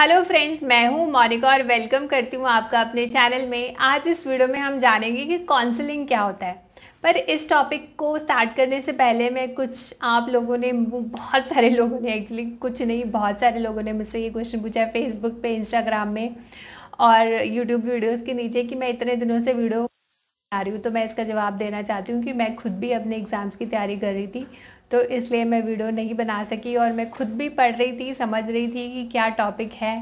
hello friends मैं हूं मोनिका और वेलकम करती हूं आपका अपने चैनल में आज इस वीडियो में हम जानेंगे कि काउंसलिंग क्या होता है पर इस टॉपिक को स्टार्ट करने से पहले मैं कुछ आप लोगों ने बहुत सारे लोगों ने एक्चुअली कुछ नहीं बहुत सारे लोगों ने मुझसे ये क्वेश्चन पूछा है फेसबुक पे इंस्टाग्राम में और यूट्यूब वीडियोज़ के नीचे कि मैं इतने दिनों से वीडियो आ रही हूँ तो मैं इसका जवाब देना चाहती हूँ कि मैं खुद भी अपने एग्ज़ाम्स की तैयारी कर रही थी तो इसलिए मैं वीडियो नहीं बना सकी और मैं खुद भी पढ़ रही थी समझ रही थी कि क्या टॉपिक है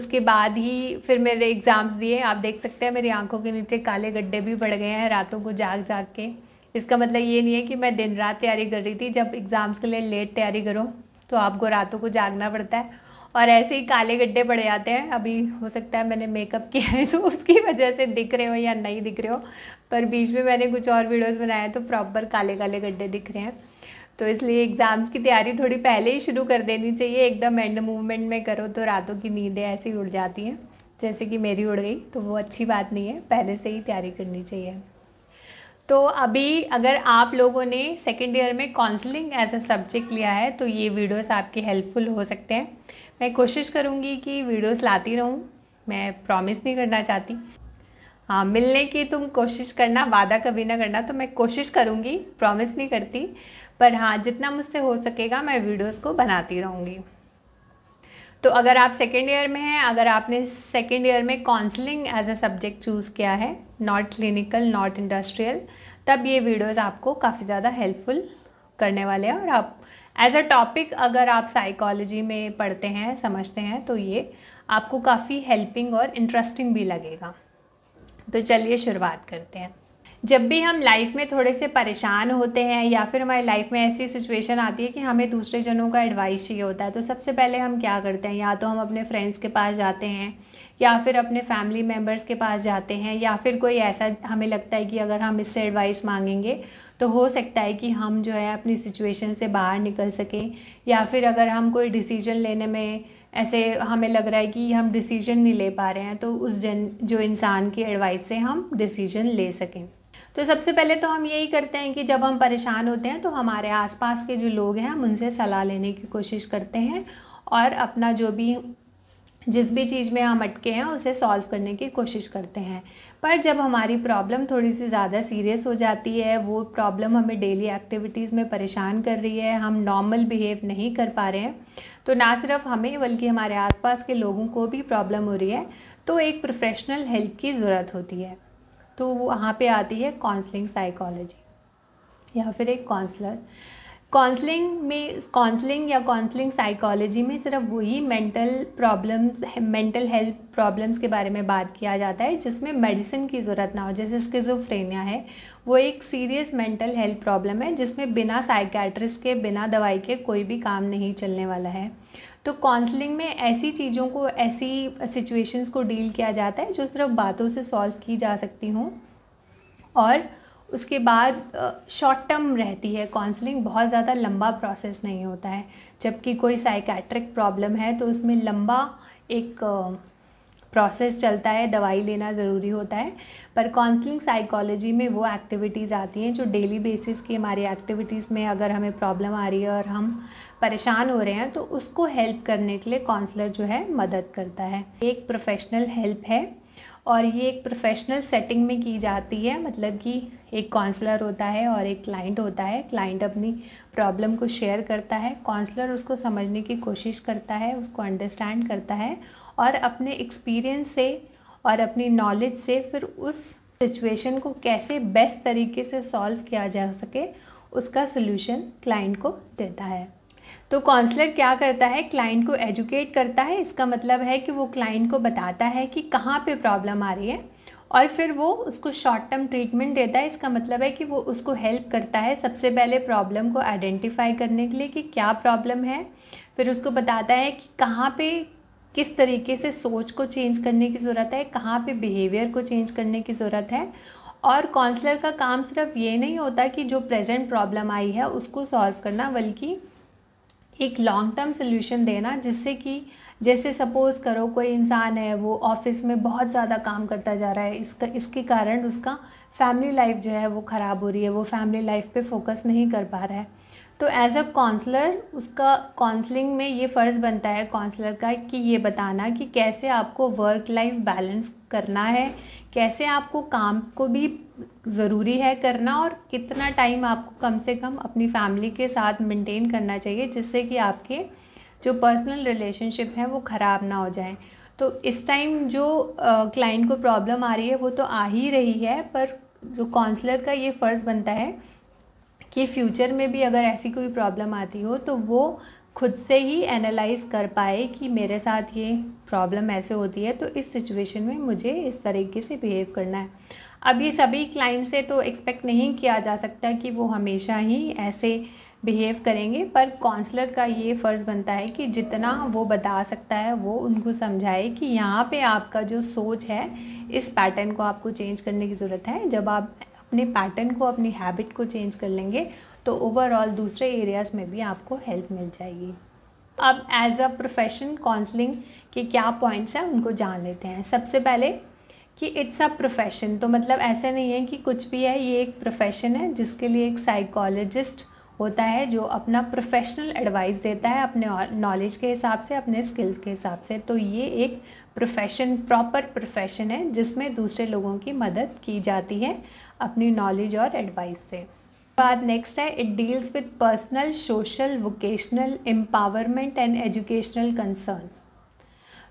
उसके बाद ही फिर मेरे एग्ज़ाम्स दिए आप देख सकते हैं मेरी आंखों के नीचे काले गड्ढे भी पड़ गए हैं रातों को जाग जाग के इसका मतलब ये नहीं है कि मैं दिन रात तैयारी कर रही थी जब एग्ज़ाम्स के लिए लेट तैयारी करूँ तो आपको रातों को जागना पड़ता है और ऐसे ही काले गड्ढे पड़ जाते हैं अभी हो सकता है मैंने मेकअप किया है तो उसकी वजह से दिख रहे हो या नहीं दिख रहे हो पर बीच में मैंने कुछ और वीडियोस बनाए तो प्रॉपर काले काले गड्ढे दिख रहे हैं तो इसलिए एग्ज़ाम्स की तैयारी थोड़ी पहले ही शुरू कर देनी चाहिए एकदम एंड मूवमेंट में करो तो रातों की नींदें ऐसी उड़ जाती हैं जैसे कि मेरी उड़ गई तो वो अच्छी बात नहीं है पहले से ही तैयारी करनी चाहिए तो अभी अगर आप लोगों ने सेकेंड ईयर में काउंसलिंग एज अ सब्जेक्ट लिया है तो ये वीडियोस आपके हेल्पफुल हो सकते हैं मैं कोशिश करूँगी कि वीडियोस लाती रहूँ मैं प्रॉमिस नहीं करना चाहती हाँ मिलने की तुम कोशिश करना वादा कभी ना करना तो मैं कोशिश करूँगी प्रॉमिस नहीं करती पर हाँ जितना मुझसे हो सकेगा मैं वीडियोस को बनाती रहूँगी तो अगर आप सेकेंड ईयर में हैं अगर आपने सेकेंड ईयर में counselling as a subject choose किया है नॉट क्लिनिकल नॉट इंडस्ट्रियल तब ये वीडियोस आपको काफ़ी ज़्यादा हेल्पफुल करने वाले हैं और आप एज अ टॉपिक अगर आप साइकोलॉजी में पढ़ते हैं समझते हैं तो ये आपको काफ़ी हेल्पिंग और इंटरेस्टिंग भी लगेगा तो चलिए शुरुआत करते हैं जब भी हम लाइफ में थोड़े से परेशान होते हैं या फिर हमारी लाइफ में ऐसी सिचुएशन आती है कि हमें दूसरे जनों का एडवाइस चाहिए होता है तो सबसे पहले हम क्या करते हैं या तो हम अपने फ्रेंड्स के पास जाते हैं या फिर अपने फैमिली मेम्बर्स के पास जाते हैं या फिर कोई ऐसा हमें लगता है कि अगर हम इससे एडवाइस मांगेंगे तो हो सकता है कि हम जो है अपनी सिचुएशन से बाहर निकल सकें या फिर अगर हम कोई डिसीजन लेने में ऐसे हमें लग रहा है कि हम डिसीजन नहीं ले पा रहे हैं तो उस जन जो इंसान की एडवाइस से हम डिसीजन ले सकें तो सबसे पहले तो हम यही करते हैं कि जब हम परेशान होते हैं तो हमारे आसपास के जो लोग हैं हम उनसे सलाह लेने की कोशिश करते हैं और अपना जो भी जिस भी चीज़ में हम अटके हैं उसे सॉल्व करने की कोशिश करते हैं पर जब हमारी प्रॉब्लम थोड़ी सी ज़्यादा सीरियस हो जाती है वो प्रॉब्लम हमें डेली एक्टिविटीज़ में परेशान कर रही है हम नॉर्मल बिहेव नहीं कर पा रहे हैं तो ना सिर्फ हमें बल्कि हमारे आसपास के लोगों को भी प्रॉब्लम हो रही है तो एक प्रोफेशनल हेल्प की ज़रूरत होती है तो वहाँ पर आती है काउंसलिंग साइकोलॉजी या फिर एक काउंसलर काउंसलिंग में काउंसलिंग या काउंसलिंग साइकोलॉजी में सिर्फ वही mental problems mental health problems के बारे में बात किया जाता है जिसमें मेडिसिन की ज़रूरत ना हो जैसे स्किजोफ्रेनिया है वो एक सीरियस मेंटल हेल्थ प्रॉब्लम है जिसमें बिना साइकेट्रिस्ट के बिना दवाई के कोई भी काम नहीं चलने वाला है तो काउंसलिंग में ऐसी चीज़ों को ऐसी सिचुएशंस को डील किया जाता है जो सिर्फ बातों से सॉल्व की जा सकती हूँ और उसके बाद शॉर्ट टर्म रहती है काउंसलिंग बहुत ज़्यादा लंबा प्रोसेस नहीं होता है जबकि कोई साइकेट्रिक प्रॉब्लम है तो उसमें लंबा एक प्रोसेस चलता है दवाई लेना ज़रूरी होता है पर काउंसलिंग साइकोलॉजी में वो एक्टिविटीज़ आती हैं जो डेली बेसिस की हमारी एक्टिविटीज़ में अगर हमें प्रॉब्लम आ रही है और हम परेशान हो रहे हैं तो उसको हेल्प करने के लिए काउंसलर जो है मदद करता है एक प्रोफेशनल हेल्प है और ये एक प्रोफेशनल सेटिंग में की जाती है मतलब कि एक काउंसलर होता है और एक क्लाइंट होता है क्लाइंट अपनी प्रॉब्लम को शेयर करता है काउंसलर उसको समझने की कोशिश करता है उसको अंडरस्टैंड करता है और अपने एक्सपीरियंस से और अपनी नॉलेज से फिर उस सिचुएशन को कैसे बेस्ट तरीके से सॉल्व किया जा सके उसका सोल्यूशन क्लाइंट को देता है तो काउंसलर क्या करता है क्लाइंट को एजुकेट करता है इसका मतलब है कि वो क्लाइंट को बताता है कि कहाँ पे प्रॉब्लम आ रही है और फिर वो उसको शॉर्ट टर्म ट्रीटमेंट देता है इसका मतलब है कि वो उसको हेल्प करता है सबसे पहले प्रॉब्लम को आइडेंटिफाई करने के लिए कि क्या प्रॉब्लम है फिर उसको बताता है कि कहाँ पे किस तरीके से सोच को चेंज करने की ज़रूरत है कहाँ पे बिहेवियर को चेंज करने की ज़रूरत है और काउंसलर का काम सिर्फ ये नहीं होता कि जो प्रेजेंट प्रॉब्लम आई है उसको सॉल्व करना बल्कि एक लॉन्ग टर्म सोल्यूशन देना जिससे कि जैसे सपोज़ करो कोई इंसान है वो ऑफिस में बहुत ज़्यादा काम करता जा रहा है इसका इसके कारण उसका फैमिली लाइफ जो है वो ख़राब हो रही है वो फैमिली लाइफ पे फोकस नहीं कर पा रहा है तो एज अ काउंसलर उसका काउंसलिंग में ये फ़र्ज़ बनता है काउंसलर का कि ये बताना कि कैसे आपको वर्क लाइफ बैलेंस करना है कैसे आपको काम को भी ज़रूरी है करना और कितना टाइम आपको कम से कम अपनी फैमिली के साथ मेंटेन करना चाहिए जिससे कि आपके जो पर्सनल रिलेशनशिप है वो ख़राब ना हो जाए तो इस टाइम जो क्लाइंट को प्रॉब्लम आ रही है वो तो आ ही रही है पर जो काउंसलर का ये फ़र्ज़ बनता है कि फ्यूचर में भी अगर ऐसी कोई प्रॉब्लम आती हो तो वो खुद से ही एनालाइज कर पाए कि मेरे साथ ये प्रॉब्लम ऐसे होती है तो इस सिचुएशन में मुझे इस तरीके से बिहेव करना है अब ये सभी क्लाइंट से तो एक्सपेक्ट नहीं किया जा सकता कि वो हमेशा ही ऐसे बिहेव करेंगे पर काउंसलर का ये फ़र्ज़ बनता है कि जितना वो बता सकता है वो उनको समझाए कि यहाँ पे आपका जो सोच है इस पैटर्न को आपको चेंज करने की ज़रूरत है जब आप अपने पैटर्न को अपनी हैबिट को चेंज कर लेंगे तो ओवरऑल दूसरे एरियाज़ में भी आपको हेल्प मिल जाएगी अब एज अ प्रोफेशन काउंसलिंग के क्या पॉइंट्स हैं उनको जान लेते हैं सबसे पहले कि इट्स अ प्रोफेशन तो मतलब ऐसा नहीं है कि कुछ भी है ये एक प्रोफेशन है जिसके लिए एक साइकोलॉजिस्ट होता है जो अपना प्रोफेशनल एडवाइस देता है अपने नॉलेज के हिसाब से अपने स्किल्स के हिसाब से तो ये एक प्रोफेशन प्रॉपर प्रोफेशन है जिसमें दूसरे लोगों की मदद की जाती है अपनी नॉलेज और एडवाइस से बाद नेक्स्ट है it deals with personal social vocational empowerment and educational concern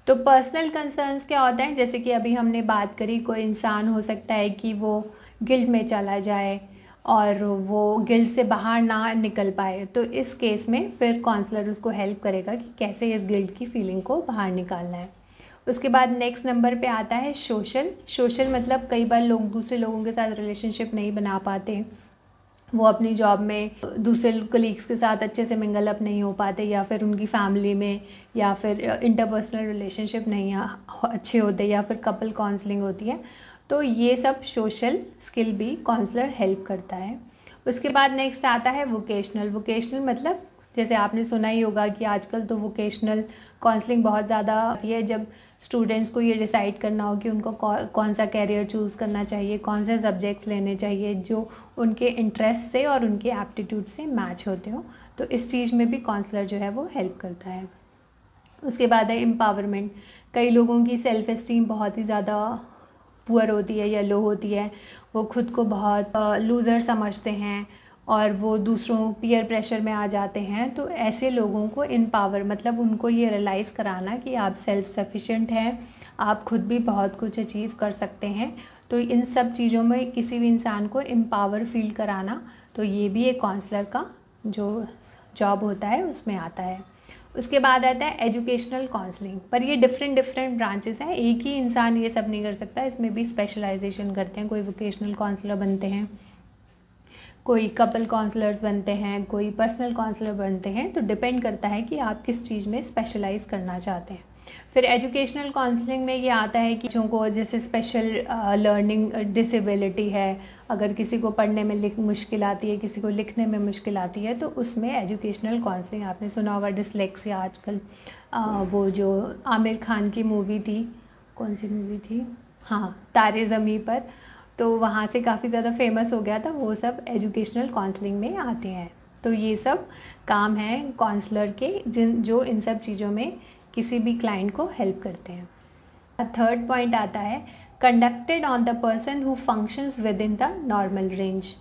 तो पर्सनल कंसर्न्स क्या होते हैं जैसे कि अभी हमने बात करी कोई इंसान हो सकता है कि वो गिल्ट में चला जाए और वो गिल्ट से बाहर ना निकल पाए तो इस केस में फिर काउंसलर उसको हेल्प करेगा कि कैसे इस गिल्ट की फीलिंग को बाहर निकालना है उसके बाद नेक्स्ट नंबर पे आता है सोशल सोशल मतलब कई बार लोग दूसरे लोगों के साथ रिलेशनशिप नहीं बना पाते वो अपनी जॉब में दूसरे कलीग्स के साथ अच्छे से मिंगल अप नहीं हो पाते या फिर उनकी फैमिली में या फिर इंटरपर्सनल रिलेशनशिप नहीं अच्छे होते या फिर कपल काउंसलिंग होती है तो ये सब सोशल स्किल भी काउंसलर हेल्प करता है उसके बाद नेक्स्ट आता है वोकेशनल वोकेशनल मतलब जैसे आपने सुना ही होगा कि आजकल तो वोकेशनल काउंसलिंग बहुत ज़्यादा होती है जब स्टूडेंट्स को ये डिसाइड करना हो कि उनको कौन सा कैरियर चूज़ करना चाहिए कौन से सब्जेक्ट्स लेने चाहिए जो उनके इंटरेस्ट से और उनके एप्टीट्यूड से मैच होते हो तो इस चीज़ में भी काउंसलर जो है वो हेल्प करता है उसके बाद है एम्पावरमेंट कई लोगों की सेल्फ़ इस्टीम बहुत ही ज़्यादा पुअर होती है या लो होती है वो खुद को बहुत लूज़र समझते हैं और वो दूसरों पीयर प्रेशर में आ जाते हैं तो ऐसे लोगों को इन पावर मतलब उनको ये रियलाइज़ कराना कि आप सेल्फ सफिशेंट हैं आप खुद भी बहुत कुछ अचीव कर सकते हैं तो इन सब चीज़ों में किसी भी इंसान को इम्पावर फील कराना तो ये भी एक काउंसलर का जो जॉब होता है उसमें आता है उसके बाद आता है एजुकेशनल काउंसलिंग पर ये डिफरेंट डिफरेंट ब्रांचेस हैं एक ही इंसान ये सब नहीं कर सकता इसमें भी स्पेशलाइजेशन करते हैं कोई वोकेशनल काउंसलर बनते हैं कोई कपल काउंसलर्स बनते हैं कोई पर्सनल काउंसलर बनते हैं तो डिपेंड करता है कि आप किस चीज़ में स्पेशलाइज करना चाहते हैं फिर एजुकेशनल काउंसलिंग में ये आता है कि जो को जैसे स्पेशल लर्निंग डिसेबिलिटी है अगर किसी को पढ़ने में लिख मुश्किल आती है किसी को लिखने में मुश्किल आती है तो उसमें एजुकेशनल काउंसलिंग आपने सुना होगा डिसलेक्सिया आजकल आ, वो जो आमिर खान की मूवी थी कौन सी मूवी थी हाँ तारे ज़मी पर तो वहाँ से काफ़ी ज़्यादा फेमस हो गया था वो सब एजुकेशनल काउंसलिंग में आते हैं तो ये सब काम है काउंसलर के जिन जो इन सब चीज़ों में किसी भी क्लाइंट को हेल्प करते हैं थर्ड पॉइंट आता है conducted on the person who functions within the normal range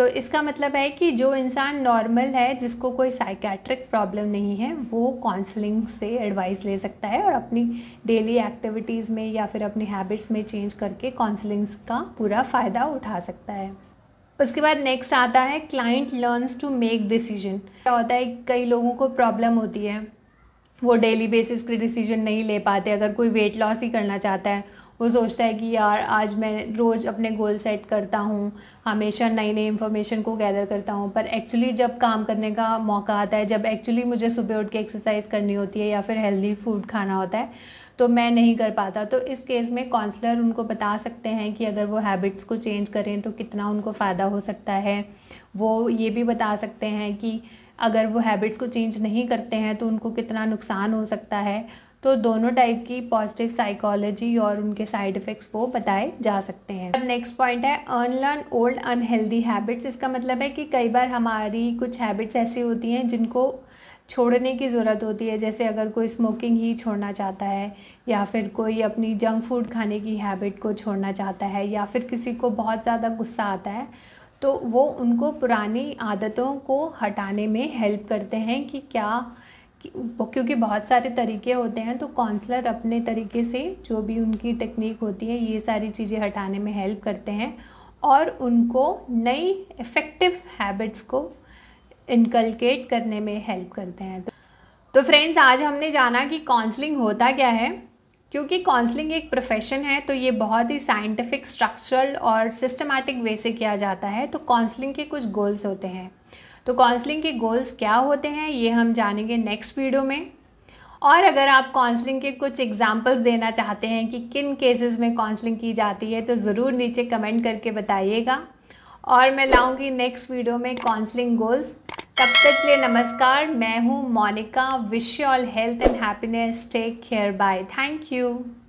तो इसका मतलब है कि जो इंसान नॉर्मल है जिसको कोई साइकेट्रिक प्रॉब्लम नहीं है वो काउंसलिंग से एडवाइस ले सकता है और अपनी डेली एक्टिविटीज़ में या फिर अपनी हैबिट्स में चेंज करके काउंसलिंग्स का पूरा फ़ायदा उठा सकता है उसके बाद नेक्स्ट आता है client learns to make decision क्या होता है कई लोगों को प्रॉब्लम होती है वो डेली बेसिस के डिसीजन नहीं ले पाते अगर कोई वेट लॉस ही करना चाहता है वो सोचता है कि यार आज मैं रोज़ अपने गोल सेट करता हूँ हमेशा नई नई इन्फॉर्मेशन को गैदर करता हूँ पर एक्चुअली जब काम करने का मौका आता है जब एक्चुअली मुझे सुबह उठ के एक्सरसाइज करनी होती है या फिर हेल्दी फूड खाना होता है तो मैं नहीं कर पाता तो इस केस में काउंसलर उनको बता सकते हैं कि अगर वो हैबिट्स को चेंज करें तो कितना उनको फ़ायदा हो सकता है वो ये भी बता सकते हैं कि अगर वो हैबिट्स को चेंज नहीं करते हैं तो उनको कितना नुकसान हो सकता है तो दोनों टाइप की पॉजिटिव साइकोलॉजी और उनके साइड इफ़ेक्ट्स वो बताए जा सकते हैं अब नेक्स्ट पॉइंट है unlearn old unhealthy habits इसका मतलब है कि कई बार हमारी कुछ हैबिट्स ऐसी होती हैं जिनको छोड़ने की ज़रूरत होती है जैसे अगर कोई स्मोकिंग ही छोड़ना चाहता है या फिर कोई अपनी जंक फूड खाने की हैबिट को छोड़ना चाहता है या फिर किसी को बहुत ज़्यादा गुस्सा आता है तो वो उनको पुरानी आदतों को हटाने में हेल्प करते हैं कि क्या क्योंकि बहुत सारे तरीके होते हैं तो काउंसलर अपने तरीके से जो भी उनकी टेक्निक होती है ये सारी चीज़ें हटाने में हेल्प करते हैं और उनको नई इफ़ेक्टिव हैबिट्स को इनकलकेट करने में हेल्प करते हैं तो फ्रेंड्स तो आज हमने जाना कि काउंसलिंग होता क्या है क्योंकि काउंसलिंग एक प्रोफेशन है तो ये बहुत ही साइंटिफिक स्ट्रक्चरल और सिस्टमैटिक वे से किया जाता है तो काउंसलिंग के कुछ गोल्स होते हैं तो काउंसलिंग के गोल्स क्या होते हैं ये हम जानेंगे नेक्स्ट वीडियो में और अगर आप काउंसलिंग के कुछ एग्जांपल्स देना चाहते हैं कि किन केसेस में काउंसलिंग की जाती है तो ज़रूर नीचे कमेंट करके बताइएगा और मैं लाऊंगी नेक्स्ट वीडियो में काउंसलिंग गोल्स तब तक लिए नमस्कार मैं हूँ Monica wish all health and happiness take care bye thank you